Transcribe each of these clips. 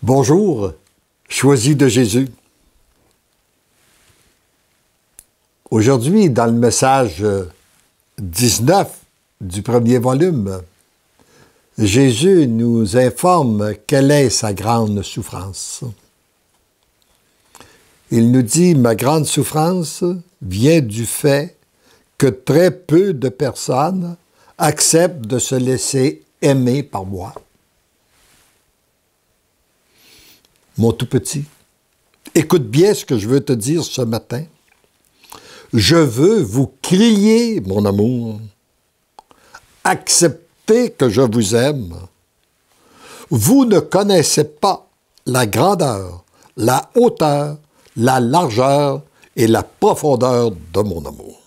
Bonjour, choisi de Jésus. Aujourd'hui, dans le message 19 euh, du premier volume, Jésus nous informe quelle est sa grande souffrance. Il nous dit, ma grande souffrance vient du fait que très peu de personnes acceptent de se laisser aimer par moi. Mon tout petit, écoute bien ce que je veux te dire ce matin. Je veux vous crier, mon amour. Acceptez que je vous aime. Vous ne connaissez pas la grandeur, la hauteur, la largeur et la profondeur de mon amour.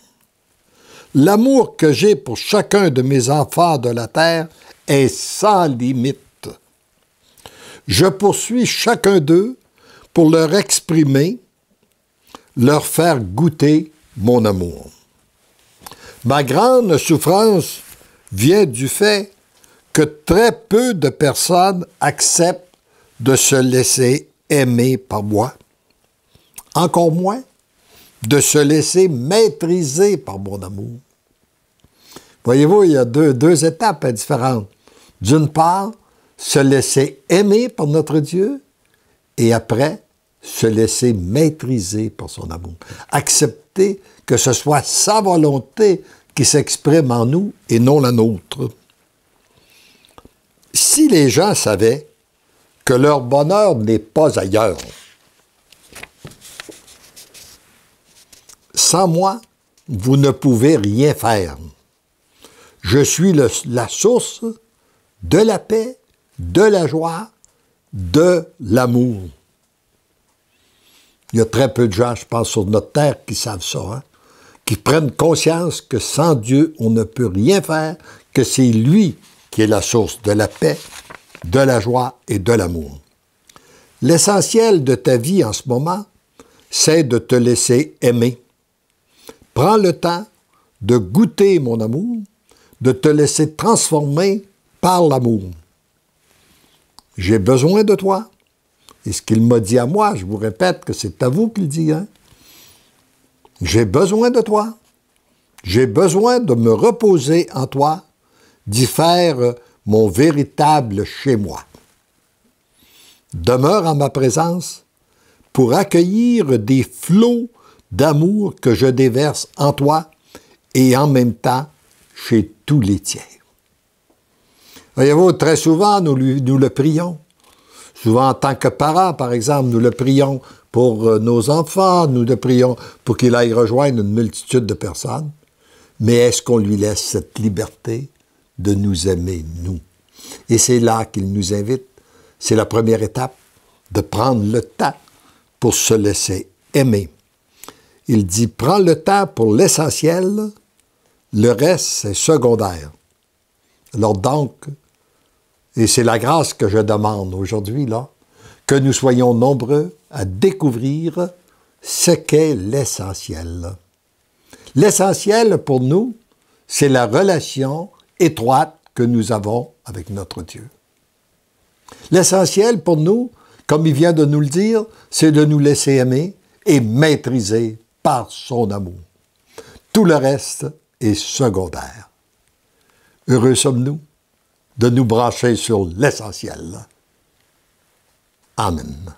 L'amour que j'ai pour chacun de mes enfants de la terre est sans limite. Je poursuis chacun d'eux pour leur exprimer, leur faire goûter mon amour. Ma grande souffrance vient du fait que très peu de personnes acceptent de se laisser aimer par moi, encore moins de se laisser maîtriser par mon amour. Voyez-vous, il y a deux, deux étapes différentes. D'une part, se laisser aimer par notre Dieu et après se laisser maîtriser par son amour. Accepter que ce soit sa volonté qui s'exprime en nous et non la nôtre. Si les gens savaient que leur bonheur n'est pas ailleurs, sans moi, vous ne pouvez rien faire. Je suis la source de la paix de la joie, de l'amour. Il y a très peu de gens, je pense, sur notre terre qui savent ça, hein, qui prennent conscience que sans Dieu, on ne peut rien faire, que c'est lui qui est la source de la paix, de la joie et de l'amour. L'essentiel de ta vie en ce moment, c'est de te laisser aimer. Prends le temps de goûter mon amour, de te laisser transformer par l'amour. J'ai besoin de toi. Et ce qu'il m'a dit à moi, je vous répète que c'est à vous qu'il dit. Hein. J'ai besoin de toi. J'ai besoin de me reposer en toi, d'y faire mon véritable chez moi. Demeure en ma présence pour accueillir des flots d'amour que je déverse en toi et en même temps chez tous les tiers. Voyez-vous, très souvent, nous, lui, le prions. Souvent, en tant que parents, par exemple, nous le prions pour euh, nos enfants, nous le prions pour qu'il aille rejoindre une multitude de personnes. Mais est-ce qu'on lui laisse cette liberté de nous aimer, nous? Et c'est là qu'il nous invite. C'est la première étape, de prendre le temps pour se laisser aimer. Il dit, prends le temps pour l'essentiel, le reste, c'est secondaire. Alors donc, et c'est la grâce que je demande aujourd'hui, là, que nous soyons nombreux à découvrir ce qu'est l'essentiel. L'essentiel pour nous, c'est la relation étroite que nous avons avec notre Dieu. L'essentiel pour nous, comme il vient de nous le dire, c'est de nous laisser aimer et maîtriser par son amour. Tout le reste est secondaire. Heureux sommes-nous de nous brancher sur l'essentiel. Amen.